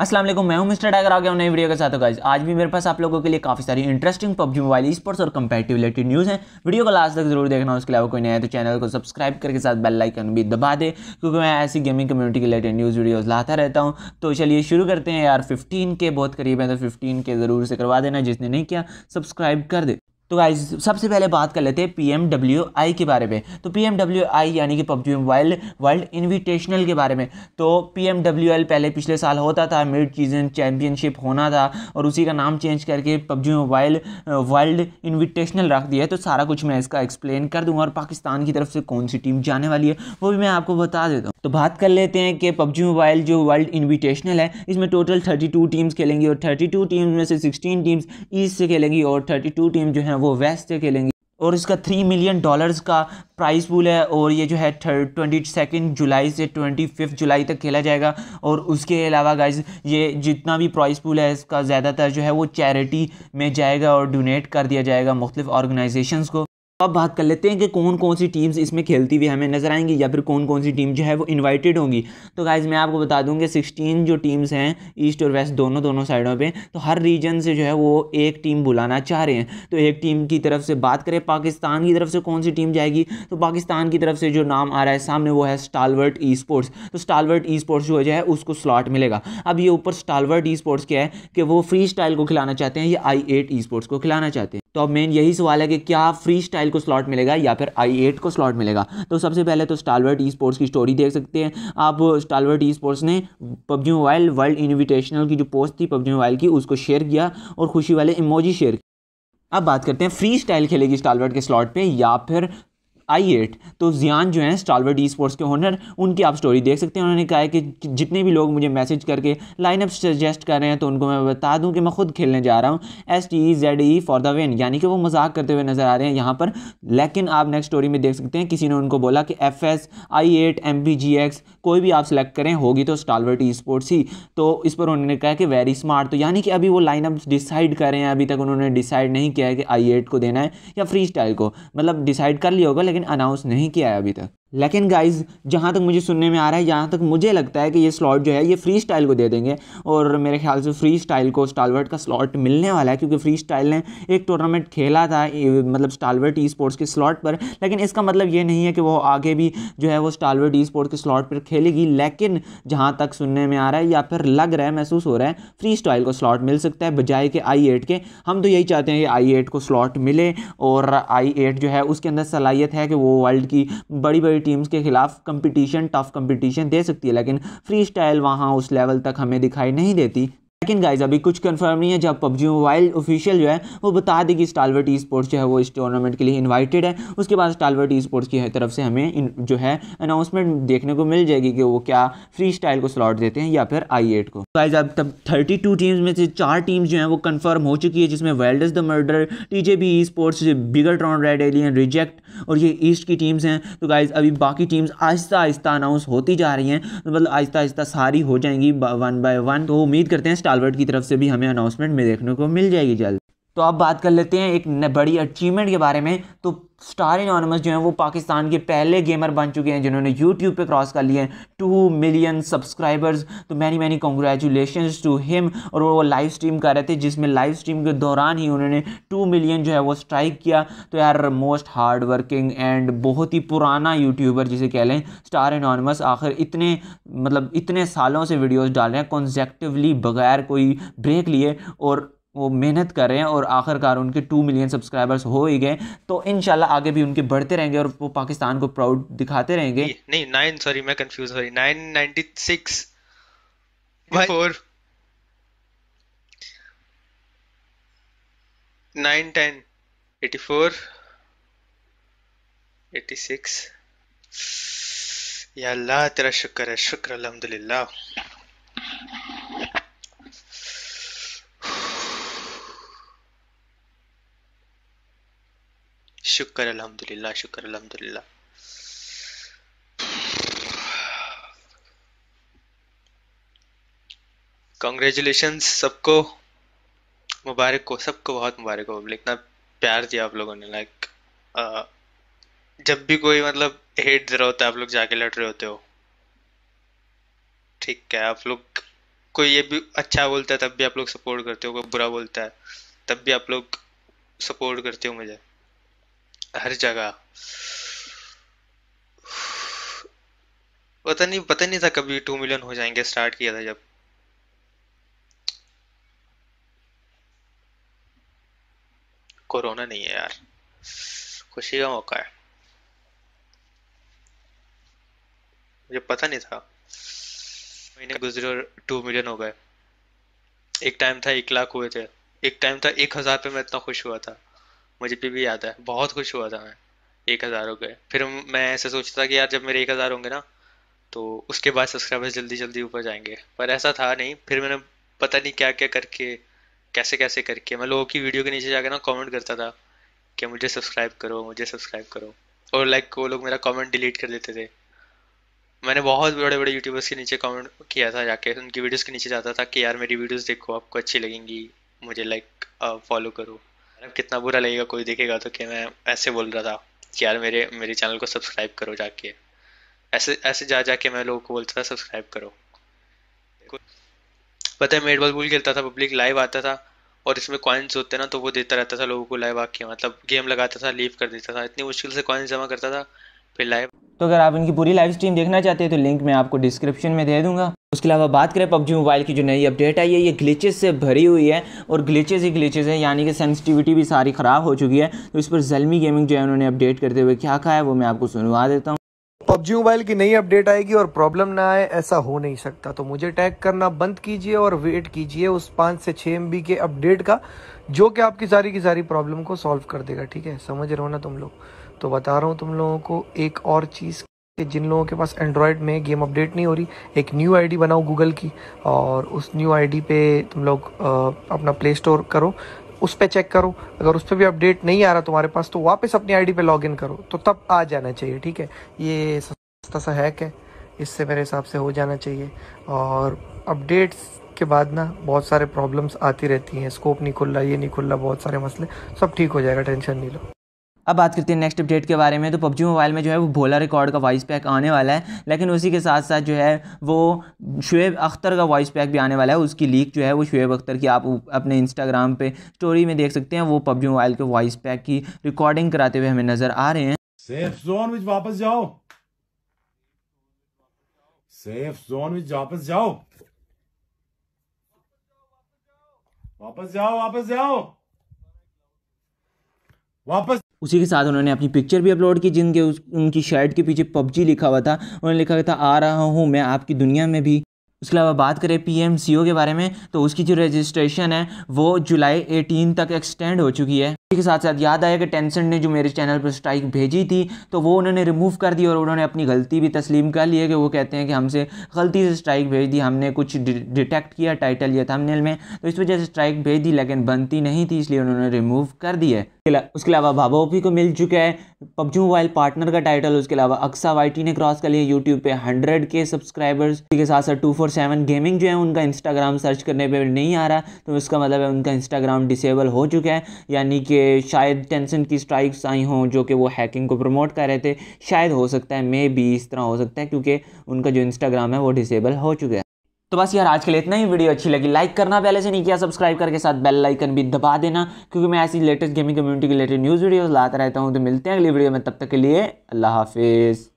असलम मैं हूं mister tiger आ गया हूं नई वीडियो के साथ गाइज तो आज भी मेरे पास आप लोगों के लिए काफ़ी सारी इंटरेस्टिंग पब्जी मोबाइल स्पोर्ट्स और कंपेटिव रिलेटेड न्यूज़ हैं वीडियो को लास्ट तक जरूर देखना उसके अलावा कोई नया तो चैनल को सब्सक्राइब करके साथ बेल लाइकन भी दबा दे क्योंकि मैं ऐसी गेमिंग कम्युनिटी के रिलेटेड न्यूज़ वीडियोज़ लाता रहता हूँ तो चलिए शुरू करते हैं यार फिफ्टीन के बहुत करीब है तो फिफ्टीन के ज़रूर से करवा देना जिसने नहीं किया सब्सक्राइब कर दे तो गाइज सबसे पहले बात कर लेते हैं पी एम डब्ल्यू आई के बारे में तो पी एम डब्ल्यू आई यानी कि पबजी मोबाइल वर्ल्ड इन्विटेशनल के बारे में तो पी एम डब्ल्यू एल पहले पिछले साल होता था मिड सीजन चैम्पियनशिप होना था और उसी का नाम चेंज करके पबजी मोबाइल वर्ल्ड इन्विटेशनल रख दिया है तो सारा कुछ मैं इसका एक्सप्लेन कर दूंगा और पाकिस्तान की तरफ से कौन सी टीम जाने वाली है वो भी मैं आपको बता देता हूँ तो बात कर लेते हैं कि पबजी मोबाइल जो वर्ल्ड इन्विटेशनल है इसमें टोटल थर्टी टू टीम्स खेलेंगी और थर्टी टू टीम्स में से सिक्सटीन टीम्स ईस्ट से खेलेंगी और थर्टी टू टीम जो है वो वेस्ट से खेलेंगे और इसका थ्री मिलियन डॉलर्स का प्राइस पूल है और ये जो है थर्ड ट्वेंटी सेकेंड जुलाई से ट्वेंटी फिफ्थ जुलाई तक खेला जाएगा और उसके अलावा गाइज ये जितना भी प्राइस पूल है इसका ज़्यादातर जो है वो चैरिटी में जाएगा और डोनेट कर दिया जाएगा मुख्तफ ऑर्गेनाइजेशन को अब बात कर लेते हैं कि कौन कौन सी टीम्स इसमें खेलती हुई हमें नज़र आएंगी या फिर कौन कौन सी टीम जो है वो इनवाइटेड होंगी तो गाइज मैं आपको बता दूंगी सिक्सटीन जो टीम्स हैं ईस्ट और वेस्ट दोनों दोनों साइडों पे तो हर रीजन से जो है वो एक टीम बुलाना चाह रहे हैं तो एक टीम की तरफ से बात करें पाकिस्तान की तरफ से कौन सी टीम जाएगी तो पाकिस्तान की तरफ से जो नाम आ रहा है सामने वो है स्टालवर्ट ई स्पोर्ट्स तो स्टालवर्ट ई स्पोर्ट्स जो है उसको स्लॉट मिलेगा अब ये ऊपर स्टालवर्ट ई स्पोर्ट्स क्या है कि वो फ्री स्टाइल को खिलाना चाहते हैं या आई एट ई स्पोर्ट्स को खिलाना चाहते हैं तो अब मेन यही सवाल है कि क्या फ्री स्टाइल को स्लॉट मिलेगा या फिर आई एट को स्लॉट मिलेगा तो सबसे पहले तो स्टालवर्ट ई स्पोर्ट्स की स्टोरी देख सकते हैं आप स्टालवर्ट ई स्पोर्ट्स ने पबजी मोबाइल वर्ल्ड इन्विटेशनल की जो पोस्ट थी पबजी मोबाइल की उसको शेयर किया और खुशी वाले इमोजी शेयर अब बात करते हैं फ्री स्टाइल खेलेगी स्टालवर्ट के स्लॉट पे या फिर आई एट तो जियान जो है स्टॉलवर्ड ई स्पोर्ट्स के ओनर उनकी आप स्टोरी देख सकते हैं उन्होंने कहा है कि जितने भी लोग मुझे मैसेज करके लाइनअप सजेस्ट कर रहे हैं तो उनको मैं बता दूं कि मैं खुद खेलने जा रहा हूँ S T E Z E for the win यानी कि वो मजाक करते हुए नज़र आ रहे हैं यहाँ पर लेकिन आप नेक्स्ट स्टोरी में देख सकते हैं किसी ने उनको बोला कि F S I eight M P G X कोई भी आप सेलेक्ट करें होगी तो स्टालवर्ट ई स्पोर्ट्स ही तो इस पर उन्होंने कहा कि वेरी स्मार्ट तो यानी कि अभी वो लाइनअप डिसाइड करें अभी तक उन्होंने डिसाइड नहीं किया है कि आई एट को देना है या फ्री स्टाइल को मतलब डिसाइड कर लिया होगा लेकिन लेकिन अनाउंस नहीं किया है अभी तक लेकिन गाइज जहाँ तक मुझे सुनने में आ रहा है जहाँ तक मुझे लगता है कि ये स्लॉट जो है ये फ्री स्टाइल को दे देंगे और मेरे ख्याल से फ्री स्टाइल को स्टालवर्ट का स्लॉट मिलने वाला है क्योंकि फ्री स्टाइल ने एक टूर्नामेंट खेला था मतलब स्टालवर्ट ई स्पोर्ट्स के स्लॉट पर लेकिन इसका मतलब ये नहीं है कि वो आगे भी जो है वो स्टालवर्ट ई स्पोर्ट्स के स्लॉट पर खेलेगी लेकिन जहाँ तक सुनने में आ रहा है या फिर लग रहा है महसूस हो रहा है फ्री स्टाइल को स्लॉट मिल सकता है बजाय के आई एट के हम तो यही चाहते हैं कि आई एट को स्लॉट मिले और आई जो है उसके अंदर सलाहियत है कि वो वर्ल्ड की बड़ी बड़ी टीम्स के खिलाफ कंपटीशन टफ कंपटीशन दे सकती है लेकिन फ्री स्टाइल वहाँ उस लेवल तक हमें दिखाई नहीं देती लेकिन गाइज अभी कुछ कंफर्म नहीं है जब पबजी मोबाइल ऑफिशियल जो है वो बता दे कि स्टालवर्ट ई स्पोर्ट्स जो है वो इस टूर्नामेंट के लिए इनवाइटेड है उसके बाद स्टालवर्ट ई स्पोर्ट्स की तरफ से हमें जो है अनाउंसमेंट देखने को मिल जाएगी कि वो क्या फ्री स्टाइल को स्लॉट देते हैं या फिर आई को गाइज अब तब थर्टी टू टीम्स में से चार टीम्स जो है वो कन्फर्म हो चुकी है जिसमें world the murder T J B esports bigger tron red alien reject और ये ईस्ट की टीम्स हैं तो गाइज अभी बाकी टीम्स आहिस्ता आहिस्ता अनाउंस होती जा रही हैं मतलब आहिस्ता आहिस्ता सारी हो जाएंगी वन बाय वन तो उम्मीद करते हैं टालवर्ड की तरफ से भी हमें अनाउंसमेंट में देखने को मिल जाएगी जल्द तो अब बात कर लेते हैं एक बड़ी अचीवमेंट के बारे में तो स्टार इनॉनमस जो है वो पाकिस्तान के पहले गेमर बन चुके हैं जिन्होंने यूट्यूब पे क्रॉस कर लिए हैं टू मिलियन सब्सक्राइबर्स तो many many congratulation to him और वो लाइव स्ट्रीम कर रहे थे जिसमें लाइव स्ट्रीम के दौरान ही उन्होंने टू मिलियन जो है वो स्ट्राइक किया तो यार मोस्ट हार्ड वर्किंग एंड बहुत ही पुराना यूट्यूबर जिसे कह लें स्टार इनॉनमस आखिर इतने मतलब इतने सालों से वीडियोज़ डाल रहे हैं कॉन्जेक्टिवली बगैर कोई ब्रेक लिए और वो मेहनत कर रहे हैं और आखिरकार उनके टू मिलियन सब्सक्राइबर्स हो ही गए तो इन आगे भी उनके बढ़ते रहेंगे और वो पाकिस्तान को प्राउड दिखाते रहेंगे नहीं नाइन सॉरी मैं confuse sorry nine ninety six four nine ten eighty four eighty six या अल्लाह तेरा शुक्र है शुक्र अलहमदिल्ला शुक्र अलहमदुल्ला शुक्र अल्हम्दुलिल्लाह कॉन्ग्रेचुलेशन सबको मुबारक हो सबको बहुत मुबारक हो मतलब इतना प्यार दिया आप लोगों ने लाइक जब भी कोई मतलब हेट दे रहा होता है आप लोग जाके लड़ रहे होते हो ठीक है आप लोग कोई ये भी अच्छा बोलता है तब भी आप लोग सपोर्ट करते हो कोई बुरा बोलता है तब भी आप लोग सपोर्ट करते हो मुझे हर जगह पता नहीं पता नहीं था कभी टू मिलियन हो जाएंगे स्टार्ट किया था जब कोरोना नहीं है यार खुशी का मौका है मुझे पता नहीं था महीने गुजरे और टू मिलियन हो गए एक टाइम था एक लाख हुए थे एक टाइम था एक हजार पे मैं इतना खुश हुआ था मुझे भी, भी याद है बहुत खुश हुआ था मैं एक हज़ार हो गए फिर मैं ऐसे सोचता था कि यार जब मेरे एक हज़ार होंगे ना तो उसके बाद सब्सक्राइबर्स जल्दी जल्दी ऊपर जाएंगे पर ऐसा था नहीं फिर मैंने पता नहीं क्या क्या करके कैसे कैसे करके मैं लोगों की वीडियो के नीचे जाकर ना कमेंट करता था कि मुझे सब्सक्राइब करो मुझे सब्सक्राइब करो और लाइक वो लोग मेरा कमेंट डिलीट कर देते थे मैंने बहुत बड़े बड़े यूट्यूबर्स के नीचे कमेंट किया था जाके उनकी वीडियोस के नीचे जाता था कि यार मेरी वीडियोस देखो आपको अच्छी लगेंगी मुझे लाइक फॉलो करो कितना बुरा लगेगा कोई देखेगा तो कि मैं ऐसे बोल रहा था कि यार मेरे मेरे चैनल को सब्सक्राइब करो जाके ऐसे ऐसे जा जाके मैं लोगों को बोलता था सब्सक्राइब करो पता है मेडबॉल पूल खेलता था पब्लिक लाइव आता था और इसमें कॉइन्स होते ना तो वो देता रहता था लोगों को लाइव आके मतलब गेम लगाता था लीव कर देता था इतनी मुश्किल से कॉइन्स जमा करता था फिर लाइव तो अगर आप इनकी पूरी लाइव स्ट्रीम देखना चाहते हैं तो लिंक मैं आपको डिस्क्रिप्शन में दे दूंगा उसके अलावा बात करें पबजी मोबाइल की जो नई अपडेट आई है ये ग्लिचेस से भरी हुई है और ग्लिचेस ही ग्लिचेस है यानी कि सेंसिटिविटी भी सारी ख़राब हो चुकी है तो इस पर जलमी गेमिंग जो है उन्होंने अपडेट करते हुए क्या कहा है वो मैं आपको सुनवा देता हूँ पबजी मोबाइल की नई अपडेट आएगी और प्रॉब्लम ना आए ऐसा हो नहीं सकता तो मुझे टैग करना बंद कीजिए और वेट कीजिए उस पाँच से छः एम के अपडेट का जो कि आपकी सारी की सारी प्रॉब्लम को सॉल्व कर देगा ठीक है समझ रहे हो ना तुम लोग तो बता रहा हूँ तुम लोगों को एक और चीज़ कि जिन लोगों के पास एंड्रॉयड में गेम अपडेट नहीं हो रही एक न्यू आईडी बनाओ गूगल की और उस न्यू आईडी पे तुम लोग अपना प्ले स्टोर करो उस पर चेक करो अगर उस पर भी अपडेट नहीं आ रहा तुम्हारे पास तो वापस अपनी आईडी पे लॉगिन करो तो तब आ जाना चाहिए ठीक है ये सस्ता सा हैक है इससे मेरे हिसाब से हो जाना चाहिए और अपडेट्स के बाद ना बहुत सारे प्रॉब्लम्स आती रहती हैं स्कोप नहीं खुल रहा ये नहीं खुल रहा बहुत सारे मसले सब ठीक हो जाएगा टेंशन नहीं लो अब बात करते हैं नेक्स्ट अपडेट के बारे में तो पबजी मोबाइल में जो है वो भोला रिकॉर्ड का वॉइस पैक आने वाला है लेकिन उसी के साथ साथ जो है वो शुएब अख्तर का वॉइस पैक भी आने वाला है उसकी लीक जो है वो शुएब अख्तर की आप अपने इंस्टाग्राम पर स्टोरी में देख सकते हैं वो पबजी मोबाइल के वॉइस पैक की रिकॉर्डिंग कराते हुए हमें नज़र आ रहे हैं सेफ जोन में वापस जाओ सेफ जोन में वापस जाओ वापस जाओ वापस जाओ वापस उसी के साथ उन्होंने अपनी पिक्चर भी अपलोड की जिनके उस उनकी शर्ट के पीछे पबजी लिखा हुआ था उन्होंने लिखा था आ रहा हूँ मैं आपकी दुनिया में भी उसके अलावा बात करें ओ के बारे में तो उसकी जो रजिस्ट्रेशन है वो जुलाई एटीन तक एक्सटेंड हो चुकी है इसी के साथ साथ याद आया कि टेंसन ने जो मेरे चैनल पर स्ट्राइक भेजी थी तो वो उन्होंने रिमूव कर दी और उन्होंने अपनी गलती भी तस्लीम कर ली है कि वो कहते हैं कि हमसे गलती से स्ट्राइक भेज दी हमने कुछ डि डिटेक्ट किया टाइटल या थंबनेल में तो इस वजह से स्ट्राइक भेज दी लेकिन बनती नहीं थी इसलिए उन्होंने रिमूव कर दी है उसके उसके अलावा भाबा ओपी को मिल चुका है पबजू मोबाइल पार्टनर का टाइटल उसके अलावा अक्सा वाई ने क्रॉस कर लिया यूट्यूब पे हंड्रेड के सब्सक्राइबर्स के साथ साथ टू फोर सेवन गेमिंग जो है उनका इंस्टाग्राम सर्च करने पर नहीं आ रहा तो उसका मतलब है उनका इंस्टाग्राम डिसेबल हो चुका है यानी कि शायद टेंसन की स्ट्राइक्स आई हों जो कि वो हैकिंग को प्रमोट कर रहे थे शायद हो सकता है मे भी इस तरह हो सकता है क्योंकि उनका जो इंस्टाग्राम है वो डिसेबल हो चुका है तो बस यार आज के लिए इतना ही वीडियो अच्छी लगी लाइक करना पहले से नहीं किया सब्सक्राइब करके साथ बेल लाइकन भी दबा देना क्योंकि मैं ऐसी लेटेस्ट गेमिंग कम्युनिटी के लेटेस्ट न्यूज़ वीडियोस लाता रहता हूँ तो मिलते हैं अगली वीडियो में तब तक के लिए अल्लाह हाफिज़